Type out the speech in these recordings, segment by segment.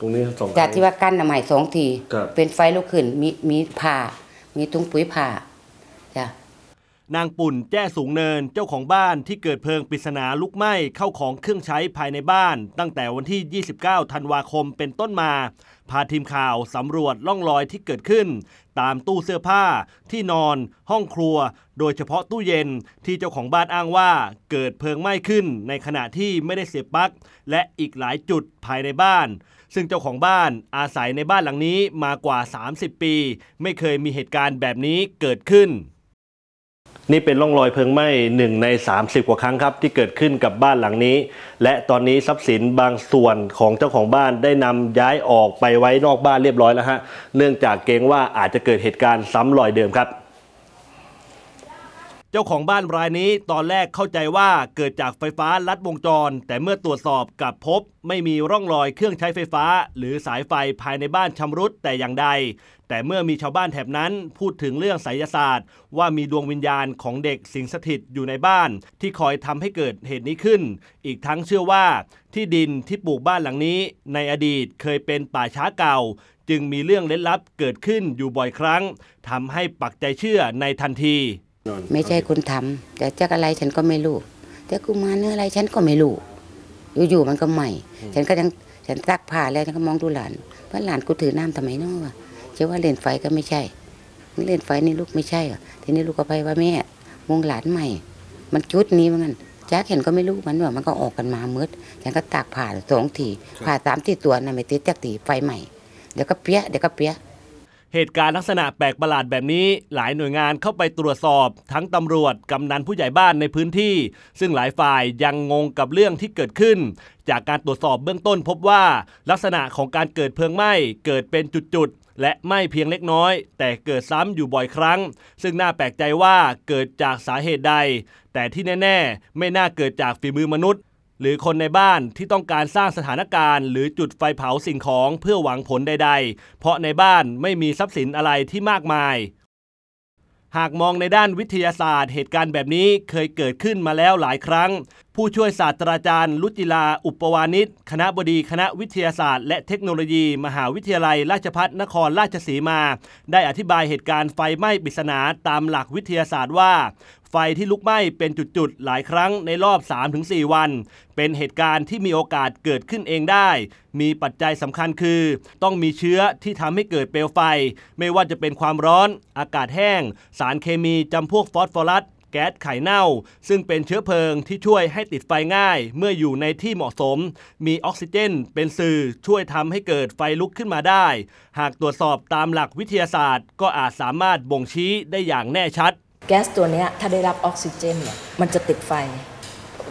ตรงนี้สองจากที่ว่ากั้นใหม่สองทีเป็นไฟลุกขึ้นมีมีผ่ามีทุงปุ๋ยผ่าจ้ะนางปุ่นแจ้สูงเนินเจ้าของบ้านที่เกิดเพลิงปริศนาลุกไหม้เข้าของเครื่องใช้ภายในบ้าน ตั้งแต่วันที่ 29 ธันวาคมเป็นต้นมาพาทีมข่าวสำรวจล่องรอยที่เกิดขึ้น ตามตู้เสื้อผ้าที่นอน ห้องครัว โดยเฉพาะตู้เย็นที่เจ้าของบ้านอ้างว่าเกิดเพลิงไหม้ขึ้น ในขณะที่ไม่ได้เสียบปลั๊กและอีกหลายจุดภายในบ้าน ซึ่งเจ้าของบ้านอาศัยในบ้านหลังนี้มากว่า 30 ปี ไม่เคยมีเหตุการณ์แบบนี้เกิดขึ้นนี่เป็นร่องรอยเพลิงไหม้หนึ่งใน 30 กว่าครั้งครับที่เกิดขึ้นกับบ้านหลังนี้ และตอนนี้ทรัพย์สินบางส่วนของเจ้าของบ้านได้นำย้ายออกไปไว้นอกบ้านเรียบร้อยแล้วฮะ เนื่องจากเกรงว่าอาจจะเกิดเหตุการณ์ซ้ำรอยเดิมครับจ้าของบ้านรายนี้ตอนแรกเข้าใจว่าเกิดจากไฟฟ้าลัดวงจร แต่เมื่อตรวจสอบกลับพบไม่มีร่องรอยเครื่องใช้ไฟฟ้า หรือสายไฟภายในบ้านชำรุดแต่อย่างใด แต่เมื่อมีชาวบ้านแถบนั้นพูดถึงเรื่องไสยศาสตร์ ว่ามีดวงวิญญาณของเด็กสิงสถิตอยู่ในบ้าน ที่คอยทำให้เกิดเหตุนี้ขึ้น อีกทั้งเชื่อว่า ที่ดินที่ปลูกบ้านหลังนี้ ในอดีตเคยเป็นป่าช้าเก่า จึงมีเรื่องเล็ดลับเกิดขึ้นอยู่บ่อยครั้งทำให้ปักใจเชื่อในทันทีไม่ใช่คนทำแต่จักอะไรฉันก็ไม่รู้แต่กูมาเนื้ออะไรฉันก็ไม่รู้อยู่ๆมันก็ใหม่ ฉันก็ยังฉันซักผ้าแล้วฉันก็มองดูหลานว่าหลานกูถือน้ำทำไมน้อวะ่อว่าเล่นไฟก็ไม่ใช่เล่นไฟนี่ลูกไม่ใช่หรอทีนี้ลูกก็ไปว่าแม่มงหลานใหม่มันจุดนี้มั้งนจ๊กเห็นก็ไม่รู้มันว่ามันก็ออกกันมามืดฉันก็ตากผ่าสองทีผ่าสามที่ตัวนะไม่ติดจ๊กตีไฟใหม่เดี๋ยวก็เปี้ยเดี๋ยวก็เปี้ยเหตุการณ์ลักษณะแปลกประหลาดแบบนี้ หลายหน่วยงานเข้าไปตรวจสอบทั้งตำรวจกำนันผู้ใหญ่บ้านในพื้นที่ ซึ่งหลายฝ่ายยังงงกับเรื่องที่เกิดขึ้น จากการตรวจสอบเบื้องต้นพบว่า ลักษณะของการเกิดเพลิงไหม้เกิดเป็นจุดๆและไม่เพียงเล็กน้อย แต่เกิดซ้ำอยู่บ่อยครั้ง ซึ่งน่าแปลกใจว่าเกิดจากสาเหตุใด แต่ที่แน่ ๆ ไม่น่าเกิดจากฝีมือมนุษย์หรือคนในบ้านที่ต้องการสร้างสถานการณ์หรือจุดไฟเผาสิ่งของเพื่อหวังผลใดๆ เพราะในบ้านไม่มีทรัพย์สินอะไรที่มากมาย หากมองในด้านวิทยาศาสตร์เหตุการณ์แบบนี้เคยเกิดขึ้นมาแล้วหลายครั้งผู้ช่วยศาสตราจารย์ลุจิลา อุปวานิชคณะบดีคณะวิทยาศาสตร์และเทคโนโลยี มหาวิทยาลัยราชภัฏนครราชสีมา ได้อธิบายเหตุการณ์ไฟไหม้ปริศนาตามหลักวิทยาศาสตร์ว่า ไฟที่ลุกไหม้เป็นจุด ๆ หลายครั้งในรอบ3-4วัน เป็นเหตุการณ์ที่มีโอกาสเกิดขึ้นเองได้ มีปัจจัยสำคัญคือ ต้องมีเชื้อที่ทำให้เกิดเปลวไฟไม่ว่าจะเป็นความร้อนอากาศแห้ง สารเคมีจำพวกฟอสฟอรัสแก๊สไข่เน่า ซึ่งเป็นเชื้อเพลิงที่ช่วยให้ติดไฟง่ายเมื่ออยู่ในที่เหมาะสม มีออกซิเจนเป็นสื่อช่วยทำให้เกิดไฟลุกขึ้นมาได้ หากตรวจสอบตามหลักวิทยาศาสตร์ ก็อาจสามารถบ่งชี้ได้อย่างแน่ชัด แก๊สตัวนี้ถ้าได้รับออกซิเจนเนี่ยมันจะติดไฟ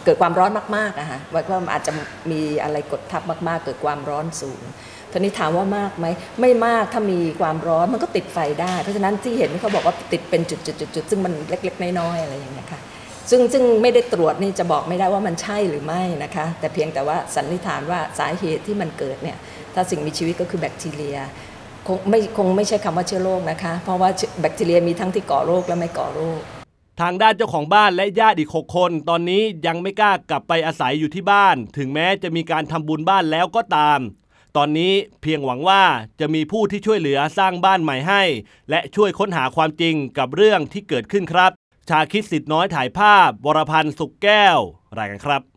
เกิดความร้อนมากๆนะคะว่าอาจจะมีอะไรกดทับมากๆ เกิดความร้อนสูงทีนี้ถามว่ามากไหม ไม่มาก ถ้ามีความร้อนมันก็ติดไฟได้ เพราะฉะนั้นที่เห็นเขาบอกว่าติดเป็นจุดๆซึ่งมันเล็ก ๆ น้อยๆ อะไรอย่างเงี้ยค่ะซึ่งซึ่งไม่ได้ตรวจนี่จะบอกไม่ได้ว่ามันใช่หรือไม่นะคะ แต่เพียงแต่ว่าสันนิษฐานว่าสาเหตุที่มันเกิดเนี่ย ถ้าสิ่งมีชีวิตก็คือแบคทีเรียคงไม่คงไม่ใช่คำว่าเชื้อโรคนะคะ เพราะว่าแบคทีเรียมีทั้งที่ก่อโรคและไม่ก่อโรค ทางด้านเจ้าของบ้านและญาติอีกหกคน ตอนนี้ยังไม่กล้ากลับไปอาศัยอยู่ที่บ้าน ถึงแม้จะมีการทำบุญบ้านแล้วก็ตามตอนนี้เพียงหวังว่าจะมีผู้ที่ช่วยเหลือสร้างบ้านใหม่ให้ และช่วยค้นหาความจริงกับเรื่องที่เกิดขึ้นครับ ชาคิดสิทธิ์น้อยถ่ายภาพวรพันธ์สุกแก้วรายงานครับ